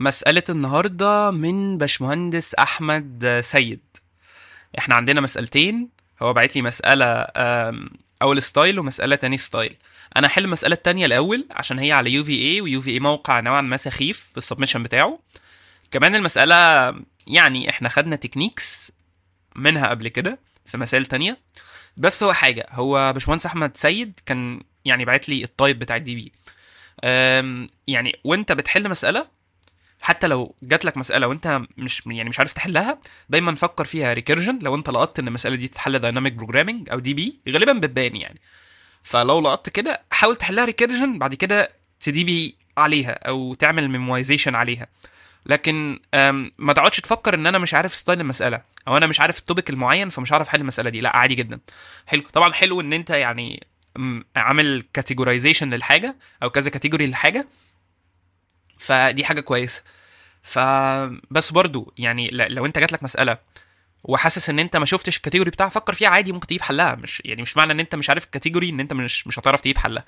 مسألة النهاردة من باشمهندس أحمد سيد احنا عندنا مسألتين هو بعت لي مسألة أول ستايل ومسألة تاني ستايل أنا هحل المسألة التانية الأول عشان هي على يو في اي ويو في اي موقع نوعا ما سخيف في السبمشن بتاعه كمان المسألة يعني احنا خدنا تكنيكس منها قبل كده في مسائل تانية بس هو حاجة هو باشمهندس أحمد سيد كان يعني بعت لي التايب بتاع الدي بي يعني وانت بتحل مسألة حتى لو جات لك مساله وانت مش يعني مش عارف تحلها دايما فكر فيها ريكيرجن لو انت لقطت ان المساله دي تتحل دايناميك بروجرامنج او دي بي غالبا بتبان يعني فلو لقطت كده حاول تحلها ريكيرجن بعد كده تدي بي عليها او تعمل ميمويزيشن عليها لكن ما تقعدش تفكر ان انا مش عارف ستايل المساله او انا مش عارف التوبيك المعين فمش عارف حل المساله دي لا عادي جدا حلو طبعا حلو ان انت يعني عامل كاتيجورايزيشن للحاجه او كذا كاتيجوري للحاجه فدي حاجه كويسه فبس برضو يعني لو انت جات لك مساله وحاسس ان انت ما شفتش الكاتيجوري بتاعها فكر فيها عادي ممكن تجيب حلها مش يعني مش معنى ان انت مش عارف الكاتيجوري ان انت مش مش هتعرف تجيب حلها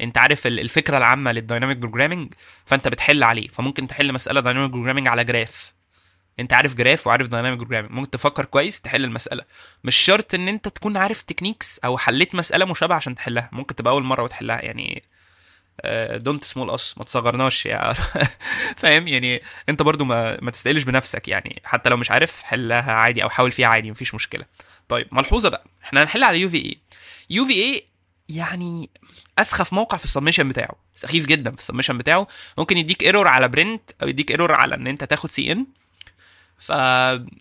انت عارف الفكره العامه للدايناميك بروجرامنج فانت بتحل عليه فممكن تحل مساله دايناميك بروجرامنج على جراف انت عارف جراف وعارف دايناميك بروجرامنج ممكن تفكر كويس تحل المساله مش شرط ان انت تكون عارف تكنيكس او حليت مساله مشابهه عشان تحلها ممكن تبقى اول مره وتحلها يعني دونت سمول اس ما تصغرناش يا فاهم يعني انت برضو ما, ما تستقلش بنفسك يعني حتى لو مش عارف حلها عادي او حاول فيها عادي مفيش مشكله طيب ملحوظه بقى احنا هنحل على يو في اي يو في اي يعني اسخف موقع في السبمشن بتاعه سخيف جدا في السبمشن بتاعه ممكن يديك ايرور على برنت او يديك ايرور على ان انت تاخد سي ان ف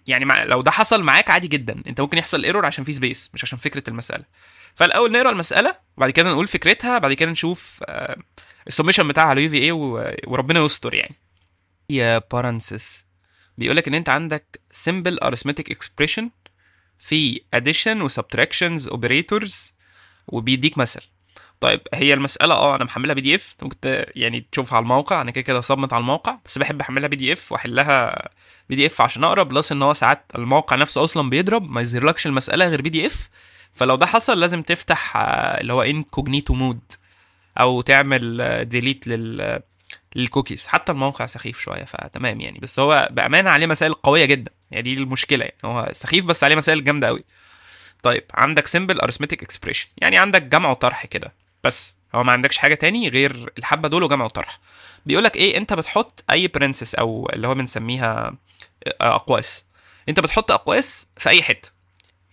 يعني لو ده حصل معاك عادي جدا انت ممكن يحصل ايرور عشان في سبيس مش عشان فكره المساله فالاول نقرا المساله وبعد كده نقول فكرتها بعد كده نشوف آه، السميشن بتاعها على يو في اي وربنا يستر يعني يا بارانسيس بيقول لك ان انت عندك simple arithmetic expression في addition و subtractions operators وبيديك مثل طيب هي المساله اه انا محملها بي دي اف ممكن يعني تشوفها على الموقع انا كده كده صمت على الموقع بس بحب احملها بي دي اف واحلها بي دي اف عشان اقرا بلس ان هو ساعات الموقع نفسه اصلا بيضرب ما يظهرلكش المساله غير بي دي اف فلو ده حصل لازم تفتح آه، اللي هو انكوجنيتو مود او تعمل ديليت آه، لل آه، للكوكيز حتى الموقع سخيف شويه فتمام يعني بس هو بامانه عليه مسائل قويه جدا يعني دي المشكله يعني هو سخيف بس عليه مسائل جامده قوي طيب عندك سمبل ارثمتيك اكسبريشن يعني عندك جمع وطرح كده بس هو ما عندكش حاجه تاني غير الحبه دول وجمع وطرح بيقول لك ايه انت بتحط اي برنسس او اللي هو بنسميها اقواس انت بتحط اقواس في اي حته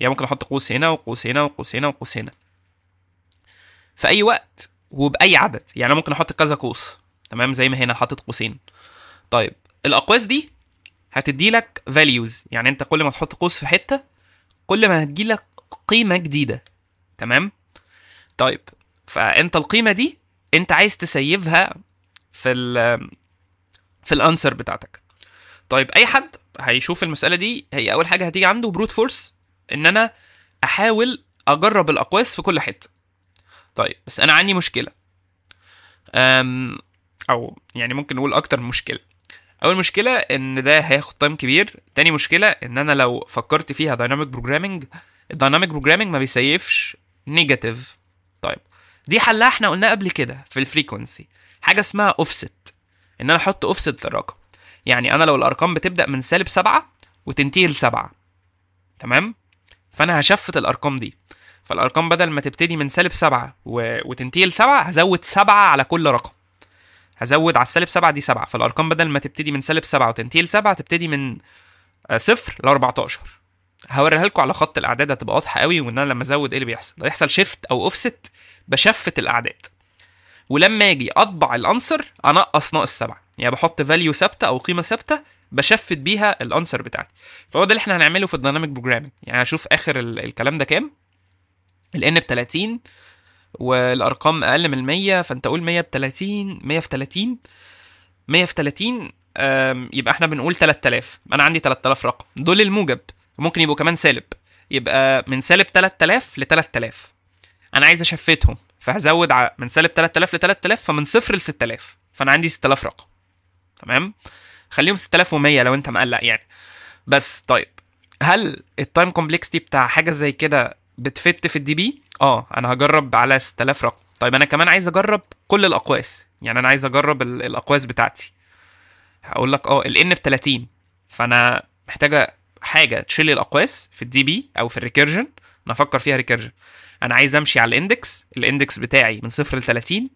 يعني ممكن احط قوس هنا وقوس هنا وقوس هنا وقوس هنا في اي وقت وباي عدد يعني ممكن احط كذا قوس تمام زي ما هنا حاطط قوسين طيب الاقواس دي هتدي لك فاليوز يعني انت كل ما تحط قوس في حته كل ما هتجي لك قيمه جديده تمام طيب فانت القيمه دي انت عايز تسيفها في الـ في الانسر بتاعتك طيب اي حد هيشوف المساله دي هي اول حاجه هتيجي عنده بروت فورس ان انا احاول اجرب الاقواس في كل حته طيب بس انا عندي مشكله أم او يعني ممكن نقول اكتر مشكله اول مشكله ان ده هياخد تايم كبير تاني مشكله ان انا لو فكرت فيها دايناميك بروجرامنج الدايناميك بروجرامنج ما بيسيفش نيجاتيف طيب دي حلها احنا قلناه قبل كده في الفريكونسي حاجه اسمها اوفست ان انا احط اوفست للرقم يعني انا لو الارقام بتبدا من سالب سبعة وتنتهي لسبعة تمام فانا هشفت الارقام دي فالارقام بدل ما تبتدي من سالب سبعة و... وتنتهي لسبعة هزود سبعة على كل رقم هزود على السالب سبعة دي سبعة فالارقام بدل ما تبتدي من سالب سبعة وتنتهي لسبعة تبتدي من آه، صفر ل 14 هوريها لكم على خط الاعداد هتبقى واضحه قوي وان انا لما ازود ايه اللي بيحصل هيحصل شيفت او اوفست بشفت الاعداد ولما اجي اطبع الانسر انقص ناقص سبعة يعني بحط فاليو ثابته او قيمه ثابته بشفت بيها الانسر بتاعتي فهو ده اللي احنا هنعمله في الديناميك بروجرامنج يعني هشوف اخر الكلام ده كام الان ب 30 والارقام اقل من 100 فانت قول 100 ب 30 100 في 30 100 في 30 يبقى احنا بنقول 3000 انا عندي 3000 رقم دول الموجب ممكن يبقوا كمان سالب يبقى من سالب 3000 ل 3000 انا عايز اشفتهم فهزود من سالب 3000 ل 3000 فمن صفر ل 6000 فانا عندي 6000 رقم تمام خليهم 6100 لو انت مقلق يعني بس طيب هل التايم كومبلكسيتي بتاع حاجه زي كده بتفت في الدي بي اه انا هجرب على 6000 رقم طيب انا كمان عايز اجرب كل الاقواس يعني انا عايز اجرب الاقواس بتاعتي هقول لك اه الان ب 30 فانا محتاجه حاجه تشيل الاقواس في الدي بي او في الريكيرجن نفكر فيها ريكيرجن انا عايز امشي على الاندكس الاندكس بتاعي من 0 ل 30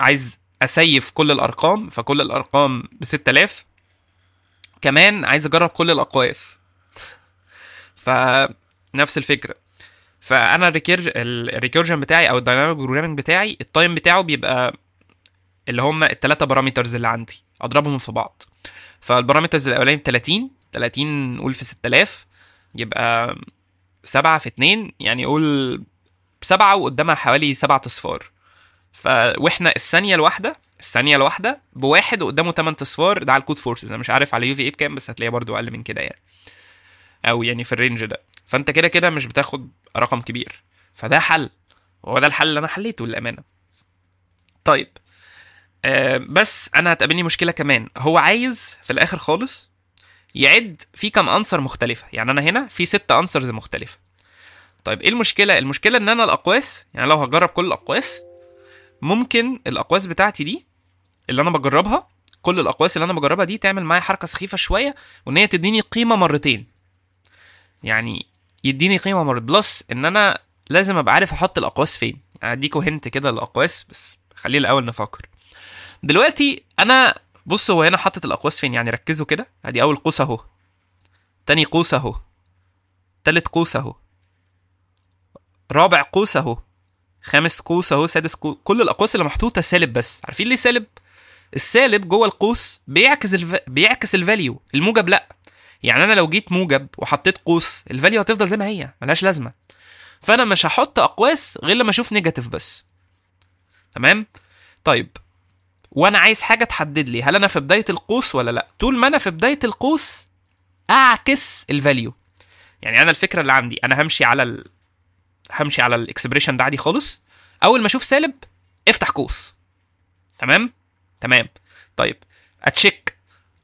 عايز اسيف كل الارقام فكل الارقام ب 6000 كمان عايز اجرب كل الاقواس فنفس الفكره فانا الريكيرج الريكيرجن بتاعي او الدايناميك بروجرامنج بتاعي التايم بتاعه بيبقى اللي هم الثلاثه بارامترز اللي عندي اضربهم في بعض فالبارامترز الاولاني 30 30 قول في 6000 يبقى 7 في 2 يعني قول 7 وقدامها حوالي 7 اصفار ف واحنا الثانيه الواحده الثانيه الواحده بواحد قدامه 8 اصفار ده على الكود فورسز انا مش عارف على يوفي ايه بكام بس هتلاقيه برضو اقل من كده يعني او يعني في الرينج ده فانت كده كده مش بتاخد رقم كبير فده حل وهو ده الحل اللي انا حليته للامانه طيب آه بس انا هتقابلني مشكله كمان هو عايز في الاخر خالص يعد في كام انسر مختلفه يعني انا هنا في ست انسرز مختلفه طيب ايه المشكله المشكله ان انا الاقواس يعني لو هجرب كل الاقواس ممكن الاقواس بتاعتي دي اللي انا بجربها كل الاقواس اللي انا بجربها دي تعمل معايا حركه سخيفه شويه وان هي تديني قيمه مرتين يعني يديني قيمه مرتين بلس ان انا لازم ابقى عارف احط الاقواس فين يعني اديكوا هنت كده الاقواس بس خلينا الاول نفكر دلوقتي انا بصوا هو هنا حاطط الاقواس فين يعني ركزوا كده ادي اول قوس اهو تاني قوس اهو تالت قوس اهو رابع قوس اهو خامس قوس اهو سادس قوس كل الاقواس اللي محطوطه سالب بس عارفين ليه سالب السالب جوه القوس بيعكس الف... بيعكس الفاليو الموجب لا يعني انا لو جيت موجب وحطيت قوس الفاليو هتفضل زي ما هي ملهاش لازمه فانا مش هحط اقواس غير لما اشوف نيجاتيف بس تمام طيب وانا عايز حاجه تحدد لي هل انا في بدايه القوس ولا لا طول ما انا في بدايه القوس اعكس الفاليو يعني انا الفكره اللي عندي انا همشي على همشي على الاكسبريشن ده عادي خالص اول ما اشوف سالب افتح قوس تمام تمام طيب اتشيك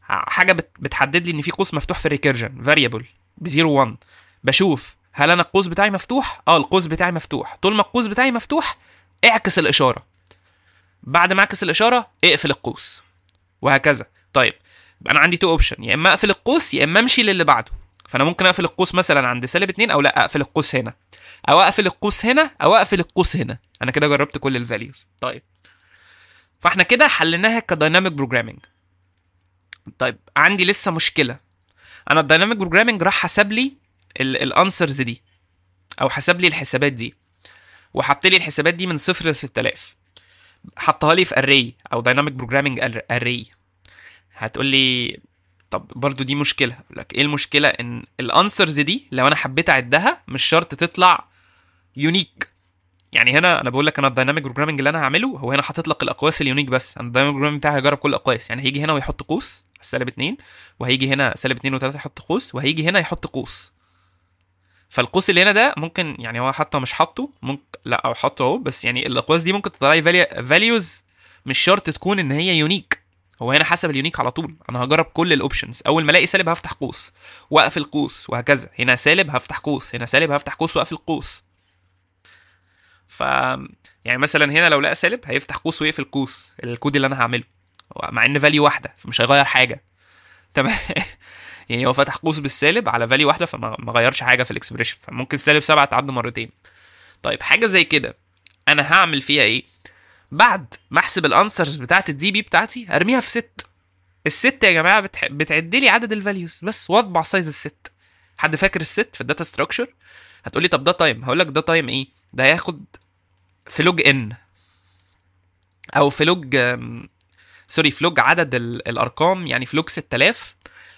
حاجه بتحدد لي ان في قوس مفتوح في الريكيرجن فاريبل ب 01 بشوف هل انا القوس بتاعي مفتوح اه القوس بتاعي مفتوح طول ما القوس بتاعي مفتوح اعكس الاشاره بعد ما اعكس الاشاره اقفل القوس وهكذا طيب انا عندي تو اوبشن يا اما اقفل القوس يا اما امشي للي بعده فانا ممكن اقفل القوس مثلا عند سالب 2 او لا اقفل القوس هنا او اقفل القوس هنا او اقفل القوس هنا انا كده جربت كل الفاليوز طيب فاحنا كده حليناها كدايناميك بروجرامنج طيب عندي لسه مشكله انا الدايناميك بروجرامنج راح حسب لي الانسرز دي او حسب لي الحسابات دي وحط لي الحسابات دي من صفر ل 6000 حطها لي في اري او دايناميك بروجرامنج اري هتقول لي طب برضو دي مشكله لك ايه المشكله ان الانسرز دي لو انا حبيت اعدها مش شرط تطلع يونيك يعني هنا انا بقول لك انا الدايناميك بروجرامنج اللي انا هعمله هو هنا حاطط لك الاقواس اليونيك بس انا الدايناميك بروجرامنج بتاعي هيجرب كل الاقواس يعني هيجي هنا ويحط قوس سالب 2 وهيجي هنا سالب 2 و3 يحط قوس وهيجي هنا يحط قوس فالقوس اللي هنا ده ممكن يعني هو حتى مش حاطه ممكن لا او حاطه اهو بس يعني الاقواس دي ممكن تطلع لي فاليوز مش شرط تكون ان هي يونيك هو هنا حسب اليونيك على طول انا هجرب كل الاوبشنز اول ما الاقي سالب هفتح قوس واقفل قوس وهكذا هنا سالب هفتح قوس هنا سالب هفتح قوس واقفل قوس ف يعني مثلا هنا لو لقى سالب هيفتح قوس ويقفل قوس الكود اللي انا هعمله مع ان فاليو واحده فمش هيغير حاجه تمام يعني هو فتح قوس بالسالب على فاليو واحده فما غيرش حاجه في الاكسبريشن فممكن سالب سبعه تعد مرتين طيب حاجه زي كده انا هعمل فيها ايه بعد ما احسب الانسرز بتاعت الدي بي بتاعتي ارميها في ست الست يا جماعه بتح... بتعد لي عدد الفاليوز بس واطبع سايز الست حد فاكر الست في الداتا ستراكشر لي طب ده تايم هقول لك ده تايم ايه ده هياخد في لوج ان او في لوج سوري في لوج عدد ال... الارقام يعني في لوج 6000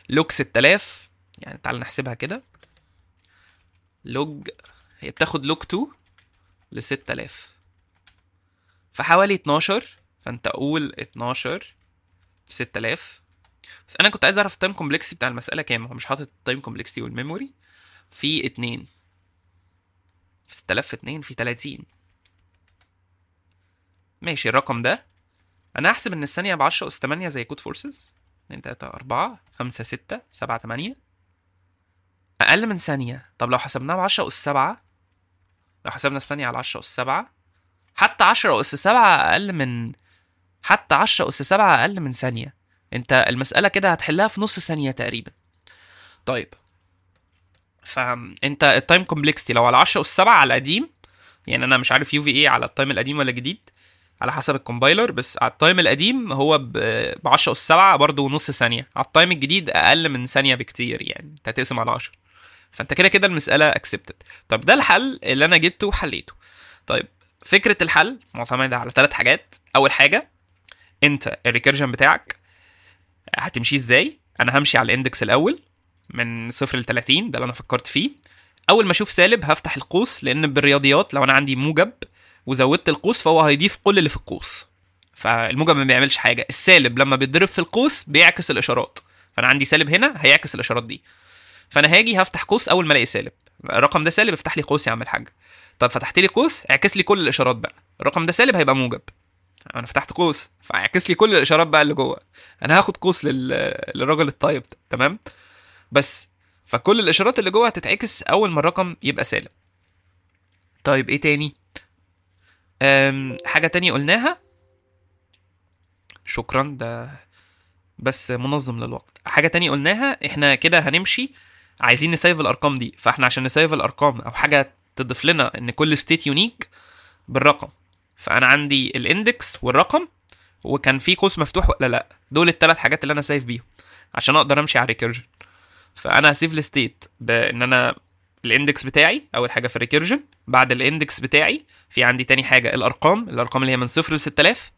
لوج 6000 يعني تعال نحسبها كده لوج هي بتاخد لوج 2 ل 6000 فحوالي 12 فانت قول 12 في 6000 بس انا كنت عايز اعرف التايم كومبلكسي بتاع المساله كام هو مش حاطط التايم كومبلكسي والميموري في 2 في 6000 في 2 في 30 ماشي الرقم ده انا هحسب ان الثانيه ب 10 اس 8 زي كود فورسز 2 3 4 5 6 7 8 اقل من ثانيه طب لو حسبناها ب 10 اس 7 لو حسبنا الثانيه على 10 اس 7 حتى 10 أس 7 أقل من حتى 10 أس 7 أقل من ثانية أنت المسألة كده هتحلها في نص ثانية تقريبا طيب فأنت التايم كومبلكستي لو على 10 أس 7 على القديم يعني أنا مش عارف يو في إيه على التايم القديم ولا الجديد على حسب الكومبايلر بس على التايم القديم هو ب 10 اس 7 برضه نص ثانيه على التايم الجديد اقل من ثانيه بكتير يعني انت هتقسم على 10 فانت كده كده المساله اكسبتد طب ده الحل اللي انا جبته وحليته طيب فكره الحل معتمده على ثلاث حاجات اول حاجه انت الريكيرجن بتاعك هتمشي ازاي انا همشي على الاندكس الاول من صفر ل 30 ده اللي انا فكرت فيه اول ما اشوف سالب هفتح القوس لان بالرياضيات لو انا عندي موجب وزودت القوس فهو هيضيف كل اللي في القوس فالموجب ما بيعملش حاجه السالب لما بيتضرب في القوس بيعكس الاشارات فانا عندي سالب هنا هيعكس الاشارات دي فانا هاجي هفتح قوس اول ما الاقي سالب الرقم ده سالب افتح لي قوس يا عم الحاج طب فتحت لي قوس اعكس لي كل الاشارات بقى الرقم ده سالب هيبقى موجب انا فتحت قوس فاعكس لي كل الاشارات بقى اللي جوه انا هاخد قوس لل... للراجل الطيب ده تمام بس فكل الاشارات اللي جوه هتتعكس اول ما الرقم يبقى سالب طيب ايه تاني أم حاجه تانية قلناها شكرا ده بس منظم للوقت حاجه تانية قلناها احنا كده هنمشي عايزين نسيف الارقام دي فاحنا عشان نسيف الارقام او حاجه تضيف لنا ان كل ستيت يونيك بالرقم فانا عندي الاندكس والرقم وكان في قوس مفتوح ولا لا دول الثلاث حاجات اللي انا سايف بيهم عشان اقدر امشي على ريكيرجن فانا هسيف الستيت بان انا الاندكس بتاعي اول حاجه في الريكيرجن بعد الاندكس بتاعي في عندي تاني حاجه الارقام الارقام اللي هي من صفر ل 6000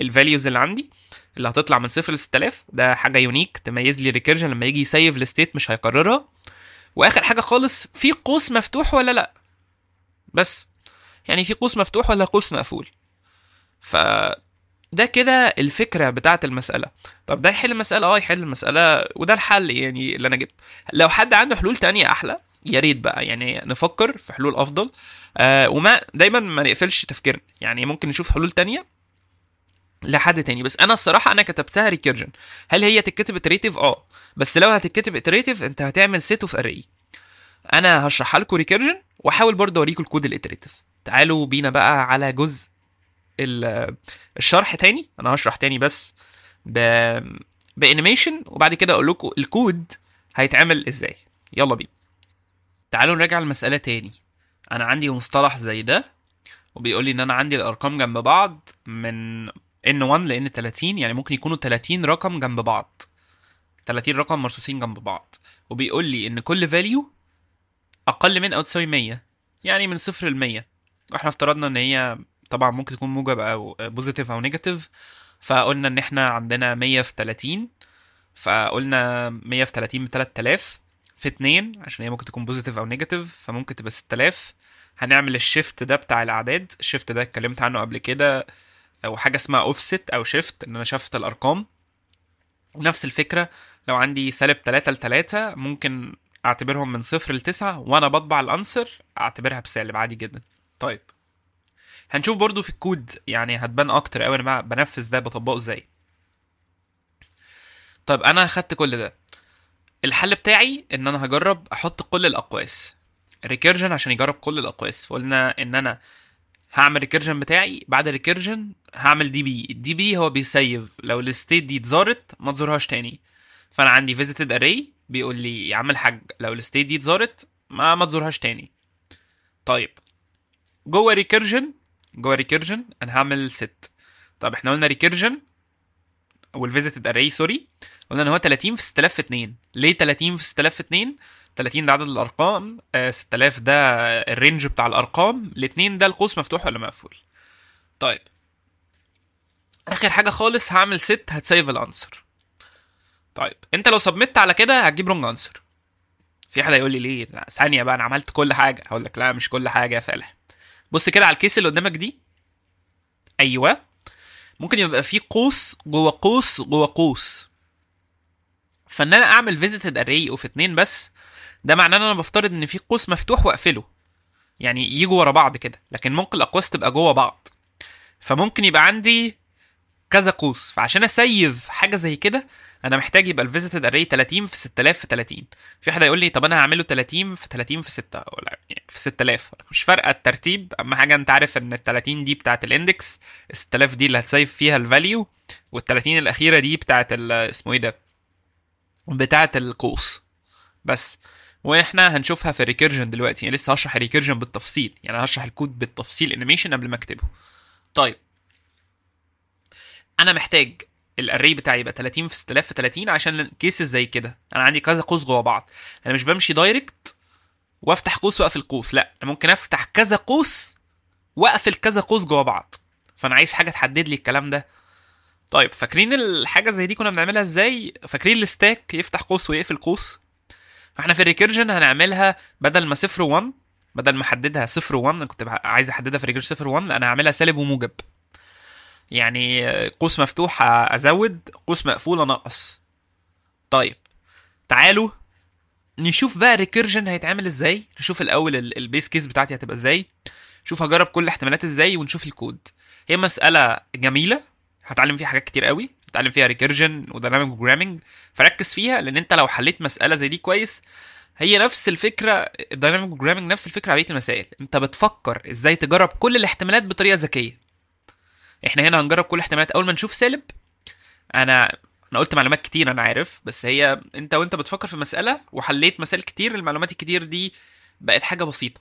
الفاليوز اللي عندي اللي هتطلع من صفر ل 6000 ده حاجه يونيك تميز لي ريكيرجن لما يجي يسيف الستيت مش هيكررها واخر حاجه خالص في قوس مفتوح ولا لا بس يعني في قوس مفتوح ولا قوس مقفول ف ده كده الفكرة بتاعة المسألة طب ده يحل المسألة اه يحل المسألة وده الحل يعني اللي انا جبت لو حد عنده حلول تانية احلى يا ريت بقى يعني نفكر في حلول افضل آه وما دايما ما نقفلش تفكيرنا يعني ممكن نشوف حلول تانية لحد تاني بس انا الصراحه انا كتبتها ريكيرجن هل هي تتكتب اتريتيف اه بس لو هتتكتب اتريتيف انت هتعمل سيت اوف اري انا هشرحها لكم ريكيرجن واحاول برضه اوريكم الكود الاتريتيف تعالوا بينا بقى على جزء الشرح تاني انا هشرح تاني بس ب بانيميشن وبعد كده اقول لكم الكود هيتعمل ازاي يلا بينا تعالوا نراجع المساله تاني انا عندي مصطلح زي ده وبيقول لي ان انا عندي الارقام جنب بعض من ان 1 لان 30 يعني ممكن يكونوا 30 رقم جنب بعض 30 رقم مرصوصين جنب بعض وبيقول لي ان كل فاليو اقل من او تساوي 100 يعني من صفر ل 100 واحنا افترضنا ان هي طبعا ممكن تكون موجب او بوزيتيف او نيجاتيف فقلنا ان احنا عندنا 100 في 30 فقلنا 100 في 30 ب 3000 في 2 عشان هي ممكن تكون بوزيتيف او نيجاتيف فممكن تبقى 6000 هنعمل الشيفت ده بتاع الاعداد الشيفت ده اتكلمت عنه قبل كده او حاجه اسمها اوفست او شيفت ان انا شفت الارقام ونفس الفكره لو عندي سالب 3 ل 3 ممكن اعتبرهم من صفر لتسعة وانا بطبع الانسر اعتبرها بسالب عادي جدا طيب هنشوف برضو في الكود يعني هتبان اكتر اوي انا بنفذ ده بطبقه ازاي طيب انا خدت كل ده الحل بتاعي ان انا هجرب احط كل الاقواس ريكيرجن عشان يجرب كل الاقواس فقلنا ان انا هعمل ريكيرجن بتاعي بعد ريكيرجن هعمل دي بي الدي بي هو بيسيف لو الستيت دي اتزارت ما تزورهاش تاني فانا عندي فيزيتد اري بيقول لي يا عم الحاج لو الستيت دي اتزارت ما ما تزورهاش تاني طيب جوه ريكيرجن جوه ريكيرجن انا هعمل ست طب احنا قلنا ريكيرجن والفيزيتد اري سوري قلنا ان هو 30 في 6002 ليه 30 في 6002 30 ده عدد الارقام 6000 آه، ده الرينج بتاع الارقام الاثنين ده القوس مفتوح ولا مقفول طيب اخر حاجه خالص هعمل ست هتسيف الانسر طيب انت لو سبمت على كده هتجيب رونج انسر في حد هيقول لي ليه ثانيه بقى انا عملت كل حاجه هقول لك لا مش كل حاجه يا فالح بص كده على الكيس اللي قدامك دي ايوه ممكن يبقى فيه قوس جوه قوس جوه قوس فان انا اعمل فيزيتد اري في اتنين بس ده معناه ان انا بفترض ان في قوس مفتوح واقفله يعني يجوا ورا بعض كده لكن ممكن الاقواس تبقى جوه بعض فممكن يبقى عندي كذا قوس فعشان اسيف حاجه زي كده انا محتاج يبقى الفيزيتد اري 30 في 6000 في 30 في حد هيقول لي طب انا هعمله 30 في 30 في 6 ولا يعني في 6000 مش فارقه الترتيب اهم حاجه انت عارف ان ال 30 دي بتاعه الاندكس ال 6000 دي اللي هتسيف فيها الفاليو وال 30 الاخيره دي بتاعه اسمه ايه ده بتاعه القوس بس واحنا هنشوفها في الريكيرجن دلوقتي يعني لسه هشرح الريكيرجن بالتفصيل يعني هشرح الكود بالتفصيل انيميشن قبل ما اكتبه طيب انا محتاج الاري بتاعي يبقى 30 في 6000 في 30 عشان كيسز زي كده انا عندي كذا قوس جوه بعض انا مش بمشي دايركت وافتح قوس واقفل قوس لا انا ممكن افتح كذا قوس واقفل كذا قوس جوه بعض فانا عايز حاجه تحدد لي الكلام ده طيب فاكرين الحاجه زي دي كنا بنعملها ازاي فاكرين الستاك يفتح قوس ويقفل قوس فاحنا في الريكيرجن هنعملها بدل ما صفر 1 بدل ما احددها صفر 1 انا كنت عايز احددها في الريكيرجن صفر 1 لا انا هعملها سالب وموجب يعني قوس مفتوح ازود قوس مقفول انقص طيب تعالوا نشوف بقى ريكيرجن هيتعمل ازاي نشوف الاول البيس كيس بتاعتي هتبقى ازاي شوف هجرب كل الاحتمالات ازاي ونشوف الكود هي مساله جميله هتعلم فيها حاجات كتير قوي هتعلم فيها ريكيرجن ودايناميك بروجرامنج فركز فيها لان انت لو حليت مساله زي دي كويس هي نفس الفكره الدايناميك بروجرامنج نفس الفكره على بقيه المسائل انت بتفكر ازاي تجرب كل الاحتمالات بطريقه ذكيه احنا هنا هنجرب كل الاحتمالات اول ما نشوف سالب انا انا قلت معلومات كتير انا عارف بس هي انت وانت بتفكر في مساله وحليت مسائل كتير المعلومات الكتير دي بقت حاجه بسيطه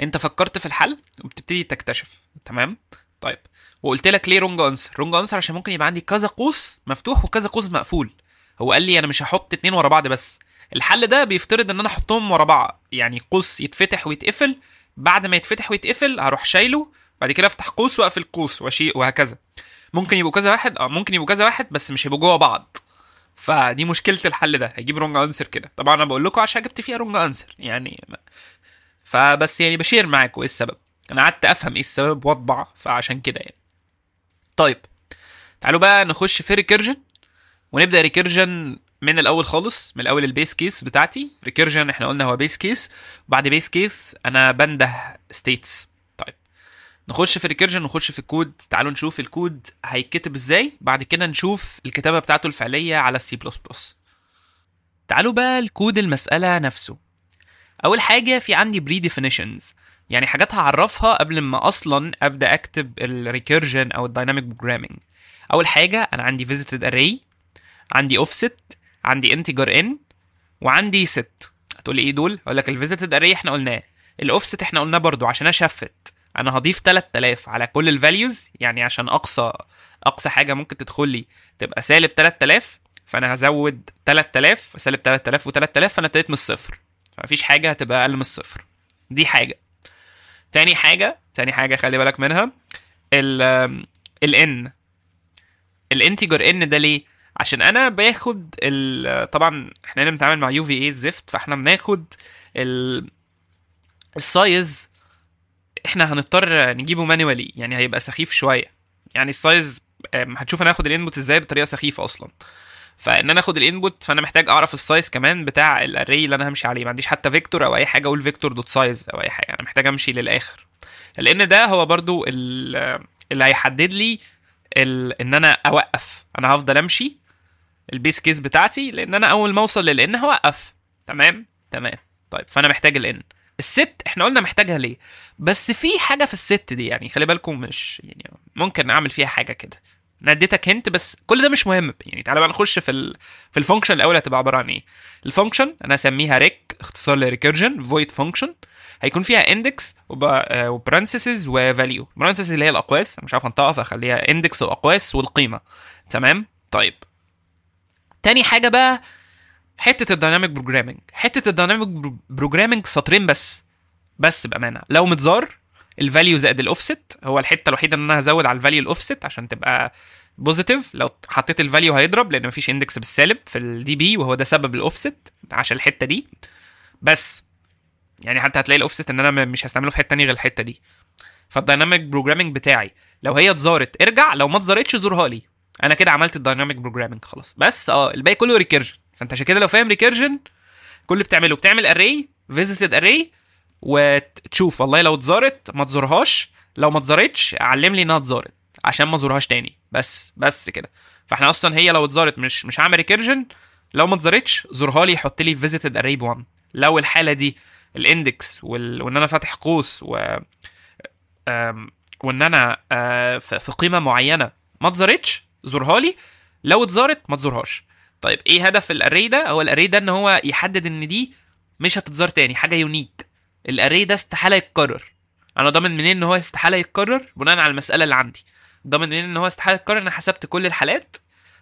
انت فكرت في الحل وبتبتدي تكتشف تمام طيب وقلت لك ليه رونج انسر رونج انسر عشان ممكن يبقى عندي كذا قوس مفتوح وكذا قوس مقفول هو قال لي انا مش هحط اتنين ورا بعض بس الحل ده بيفترض ان انا احطهم ورا بعض يعني قوس يتفتح ويتقفل بعد ما يتفتح ويتقفل هروح شايله بعد كده افتح قوس واقفل قوس وشيء وهكذا ممكن يبقوا كذا واحد اه ممكن يبقوا كذا واحد بس مش هيبقوا جوه بعض فدي مشكله الحل ده هيجيب رونج انسر كده طبعا انا بقول لكم عشان جبت فيها رونج انسر يعني فبس يعني بشير معاكم ايه السبب انا قعدت افهم ايه السبب واطبع فعشان كده يعني طيب تعالوا بقى نخش في ريكيرجن ونبدا ريكيرجن من الاول خالص من الاول البيس كيس بتاعتي ريكيرجن احنا قلنا هو بيس كيس وبعد بيس كيس انا بنده ستيتس نخش في الريكيرجن نخش في الكود تعالوا نشوف الكود هيتكتب ازاي بعد كده نشوف الكتابه بتاعته الفعليه على السي بلس بلس تعالوا بقى لكود المساله نفسه اول حاجه في عندي بري ديفينيشنز يعني حاجات هعرفها قبل ما اصلا ابدا اكتب الريكيرجن او الدايناميك بروجرامينج اول حاجه انا عندي فيزيتد اري عندي اوفست عندي انتجر ان وعندي ست هتقولي ايه دول هقول لك الفيزيتد اري احنا قلناه الاوفست احنا قلناه برضو عشان اشفت انا هضيف 3000 على كل الفاليوز يعني عشان اقصى اقصى حاجه ممكن تدخل لي تبقى سالب 3000 فانا هزود 3000 سالب 3000 و3000 فانا ابتديت من الصفر فمفيش حاجه هتبقى اقل من الصفر دي حاجه تاني حاجه تاني حاجه خلي بالك منها ال ان الانتجر ان ده ليه عشان انا باخد ال طبعا احنا هنا بنتعامل مع يو في اي الزفت فاحنا بناخد ال السايز احنا هنضطر نجيبه مانوالي يعني هيبقى سخيف شويه يعني السايز هتشوف انا هاخد الانبوت ازاي بطريقه سخيفه اصلا فان انا اخد الانبوت فانا محتاج اعرف السايز كمان بتاع الاري اللي انا همشي عليه ما عنديش حتى فيكتور او اي حاجه اقول فيكتور دوت سايز او اي حاجه انا محتاج امشي للاخر لان ده هو برضو اللي هيحدد لي ان انا اوقف انا هفضل امشي البيس كيس بتاعتي لان انا اول ما اوصل للان هوقف تمام تمام طيب فانا محتاج الان الست احنا قلنا محتاجها ليه بس في حاجه في الست دي يعني خلي بالكم مش يعني ممكن اعمل فيها حاجه كده انا اديتك هنت بس كل ده مش مهم يعني تعالى بقى نخش في الـ في الفانكشن الاول هتبقى عباره عن ايه الفانكشن انا اسميها ريك اختصار لريكيرجن فويد فانكشن هيكون فيها اندكس وبرانسيسز وفاليو برانسيسز اللي هي الاقواس مش عارف انطقها فخليها اندكس واقواس والقيمه تمام طيب تاني حاجه بقى حته الدايناميك بروجرامنج حته الدايناميك بروجرامنج سطرين بس بس بامانه لو متزار الفاليو زائد الاوفست هو الحته الوحيده ان انا هزود على الفاليو الاوفست عشان تبقى بوزيتيف لو حطيت الفاليو هيضرب لان مفيش اندكس بالسالب في الدي بي وهو ده سبب الاوفست عشان الحته دي بس يعني حتى هتلاقي الاوفست ان انا مش هستعمله في حته تانية غير الحته دي فالديناميك بروجرامنج بتاعي لو هي اتزارت ارجع لو ما اتزارتش زورها لي انا كده عملت الدايناميك بروجرامنج خلاص بس اه الباقي كله ريكيرجن فانت عشان كده لو فاهم ريكيرجن كل بتعمله بتعمل اري فيزيتد اري وتشوف والله لو اتزارت ما تزورهاش لو ما اتزارتش علم لي انها اتزارت عشان ما ازورهاش تاني بس بس كده فاحنا اصلا هي لو اتزارت مش مش هعمل ريكيرجن لو ما اتزارتش زورها لي حط لي فيزيتد اري ب 1 لو الحاله دي الاندكس وال... وان انا فاتح قوس و وان انا آه، في قيمه معينه ما اتزارتش زورها لي لو اتزارت ما تزورهاش طيب ايه هدف الاري ده هو الاري ده ان هو يحدد ان دي مش هتتزار تاني حاجه يونيك الاري ده استحاله يتكرر انا ضامن منين ان هو استحاله يتكرر بناء على المساله اللي عندي ضامن منين ان هو استحاله يتكرر انا حسبت كل الحالات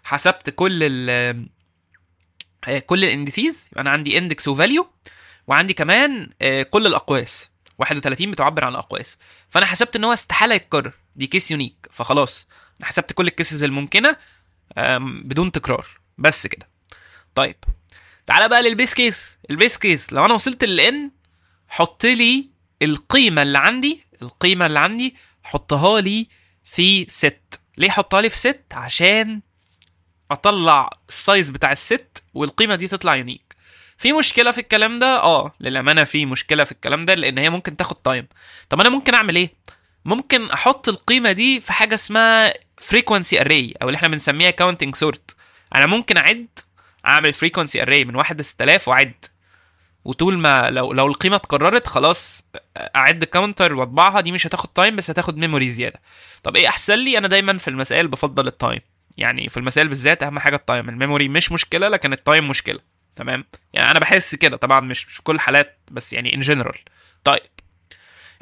حسبت كل ال آه، كل الاندسيز انا عندي اندكس وفاليو وعندي كمان آه، كل الاقواس 31 بتعبر عن الاقواس فانا حسبت ان هو استحاله يتكرر دي كيس يونيك فخلاص انا حسبت كل الكيسز الممكنه بدون تكرار بس كده طيب تعالى بقى للبيس كيس البيس كيس لو انا وصلت للان حط لي القيمه اللي عندي القيمه اللي عندي حطها لي في ست ليه حطها لي في ست عشان اطلع السايز بتاع الست والقيمه دي تطلع يونيك في مشكله في الكلام ده اه للامانه في مشكله في الكلام ده لان هي ممكن تاخد تايم طب انا ممكن اعمل ايه ممكن احط القيمه دي في حاجه اسمها فريكوانسي اري او اللي احنا بنسميها كاونتنج سورت انا ممكن اعد اعمل فريكوانسي اري من 1 ل 6000 واعد وطول ما لو لو القيمه اتكررت خلاص اعد كاونتر واطبعها دي مش هتاخد تايم بس هتاخد ميموري زياده طب ايه احسن لي انا دايما في المسائل بفضل التايم يعني في المسائل بالذات اهم حاجه التايم الميموري مش مشكله لكن التايم مشكله تمام يعني انا بحس كده طبعا مش في كل الحالات بس يعني ان جنرال طيب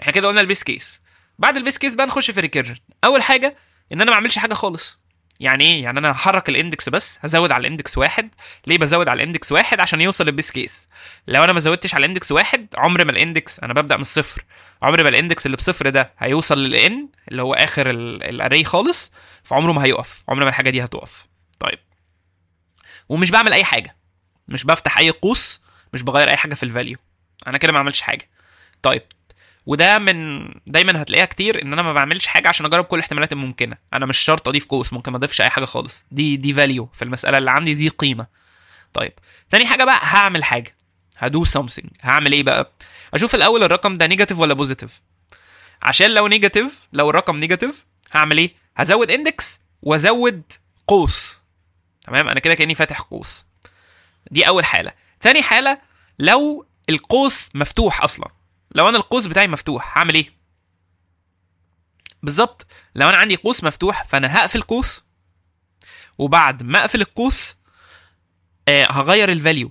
احنا كده قلنا البيس كيس بعد البيس كيس بقى نخش في ريكيرجن اول حاجه ان انا ما اعملش حاجه خالص يعني ايه يعني انا هحرك الاندكس بس هزود على الاندكس واحد ليه بزود على الاندكس واحد عشان يوصل للبيس كيس لو انا ما زودتش على الاندكس واحد عمر ما الاندكس انا ببدا من الصفر عمر ما الاندكس اللي بصفر ده هيوصل للان اللي هو اخر الاري خالص فعمره ما هيقف عمر ما الحاجه دي هتقف طيب ومش بعمل اي حاجه مش بفتح اي قوس مش بغير اي حاجه في الفاليو انا كده ما عملش حاجه طيب وده من دايما هتلاقيها كتير ان انا ما بعملش حاجه عشان اجرب كل الاحتمالات الممكنه انا مش شرط اضيف كوس ممكن ما اضيفش اي حاجه خالص دي دي فاليو في المساله اللي عندي دي قيمه طيب تاني حاجه بقى هعمل حاجه هدو سمثينج هعمل ايه بقى اشوف الاول الرقم ده نيجاتيف ولا بوزيتيف عشان لو نيجاتيف لو الرقم نيجاتيف هعمل ايه هزود اندكس وازود قوس تمام انا كده كاني فاتح قوس دي اول حاله تاني حاله لو القوس مفتوح اصلا لو انا القوس بتاعي مفتوح هعمل ايه بالظبط لو انا عندي قوس مفتوح فانا هقفل قوس وبعد ما اقفل القوس آه هغير الفاليو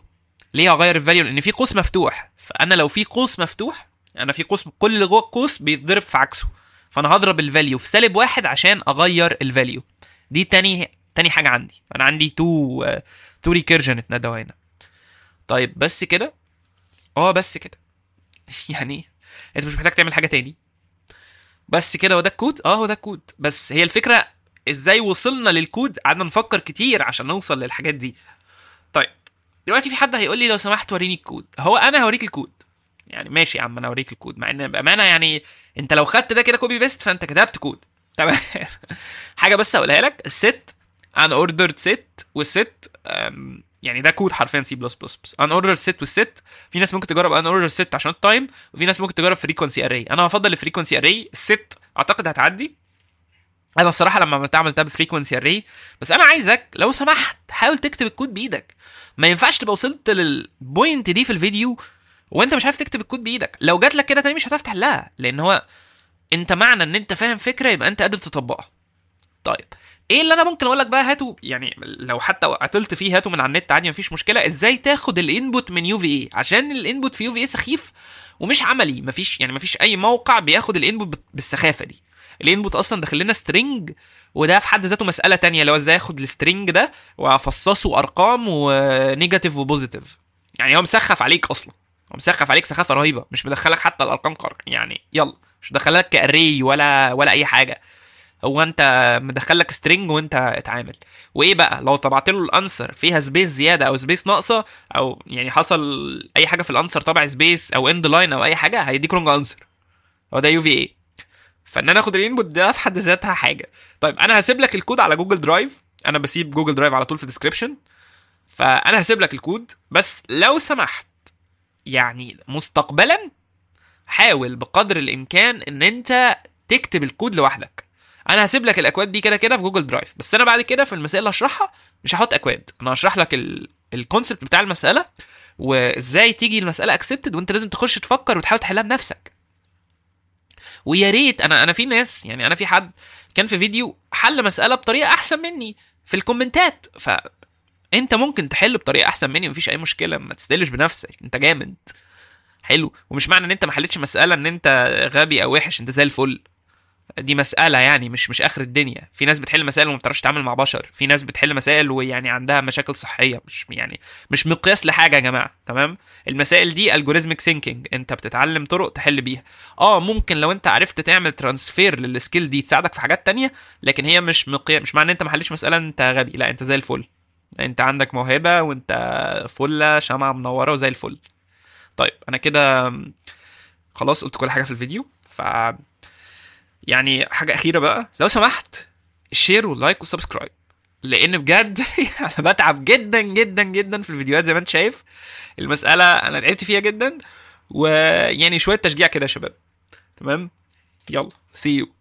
ليه هغير الفاليو لان في قوس مفتوح فانا لو في قوس مفتوح انا في قوس كل قوس بيتضرب في عكسه فانا هضرب الفاليو في سالب واحد عشان اغير الفاليو دي تاني تاني حاجه عندي انا عندي تو تو ريكيرجن اتندوا هنا طيب بس كده اه بس كده يعني انت مش محتاج تعمل حاجه تاني بس كده هو ده الكود اه هو ده الكود بس هي الفكره ازاي وصلنا للكود قعدنا نفكر كتير عشان نوصل للحاجات دي طيب دلوقتي في حد هيقول لي لو سمحت وريني الكود هو انا هوريك الكود يعني ماشي يا عم انا اوريك الكود مع ان بامانه يعني انت لو خدت ده كده كوبي بيست فانت كتبت كود تمام حاجه بس هقولها لك الست ان اوردرد ست والست يعني ده كود حرفيا سي بلس بلس بس ان اوردر ست والست في ناس ممكن تجرب ان اوردر ست عشان التايم وفي ناس ممكن تجرب فريكونسي اري انا هفضل الفريكونسي اري الست اعتقد هتعدي انا الصراحه لما عملت ده بفريكونسي اري بس انا عايزك لو سمحت حاول تكتب الكود بايدك ما ينفعش تبقى وصلت للبوينت دي في الفيديو وانت مش عارف تكتب الكود بايدك لو جات لك كده تاني مش هتفتح لا لان هو انت معنى ان انت فاهم فكره يبقى انت قادر تطبقها طيب ايه اللي انا ممكن اقول لك بقى هاتوا يعني لو حتى قتلت فيه هاتوا من على النت عادي مفيش مشكله ازاي تاخد الانبوت من يو في اي عشان الانبوت في يو في اي سخيف ومش عملي مفيش يعني مفيش اي موقع بياخد الانبوت بالسخافه دي الانبوت اصلا داخل لنا سترنج وده في حد ذاته مساله تانية اللي هو ازاي اخد السترنج ده وافصصه ارقام ونيجاتيف وبوزيتيف يعني هو مسخف عليك اصلا هو مسخف عليك سخافه رهيبه مش مدخلك حتى الارقام قرق يعني يلا مش مدخلك كاري ولا ولا اي حاجه هو انت مدخل لك سترينج وانت اتعامل وايه بقى لو طبعت له الانسر فيها سبيس زياده او سبيس ناقصه او يعني حصل اي حاجه في الانسر طبع سبيس او اند لاين او اي حاجه هيديك رونج انسر هو ده يو في اي فان انا اخد الانبوت ده في حد ذاتها حاجه طيب انا هسيب لك الكود على جوجل درايف انا بسيب جوجل درايف على طول في الديسكربشن فانا هسيب لك الكود بس لو سمحت يعني مستقبلا حاول بقدر الامكان ان انت تكتب الكود لوحدك انا هسيب لك الاكواد دي كده كده في جوجل درايف بس انا بعد كده في المسائل اللي هشرحها مش هحط اكواد انا هشرح لك الكونسبت بتاع المساله وازاي تيجي المساله اكسبتد وانت لازم تخش تفكر وتحاول تحلها بنفسك ويا ريت انا انا في ناس يعني انا في حد كان في فيديو حل مساله بطريقه احسن مني في الكومنتات ف انت ممكن تحل بطريقه احسن مني مفيش اي مشكله ما تستقلش بنفسك انت جامد حلو ومش معنى ان انت ما حلتش مساله ان انت غبي او وحش انت زي الفل دي مساله يعني مش مش اخر الدنيا في ناس بتحل مسائل وما بتعرفش تتعامل مع بشر في ناس بتحل مسائل ويعني عندها مشاكل صحيه مش يعني مش مقياس لحاجه يا جماعه تمام المسائل دي الجوريزميك سينكينج انت بتتعلم طرق تحل بيها اه ممكن لو انت عرفت تعمل ترانسفير للسكيل دي تساعدك في حاجات تانية لكن هي مش مقيا... مش معنى ان انت ما حلتش مساله انت غبي لا انت زي الفل انت عندك موهبه وانت فله شمعه منوره وزي الفل طيب انا كده خلاص قلت كل حاجه في الفيديو ف يعني حاجه اخيره بقى لو سمحت شير ولايك وسبسكرايب لان بجد انا بتعب جدا جدا جدا في الفيديوهات زي ما انت شايف المساله انا تعبت فيها جدا ويعني شويه تشجيع كده يا شباب تمام يلا سي يو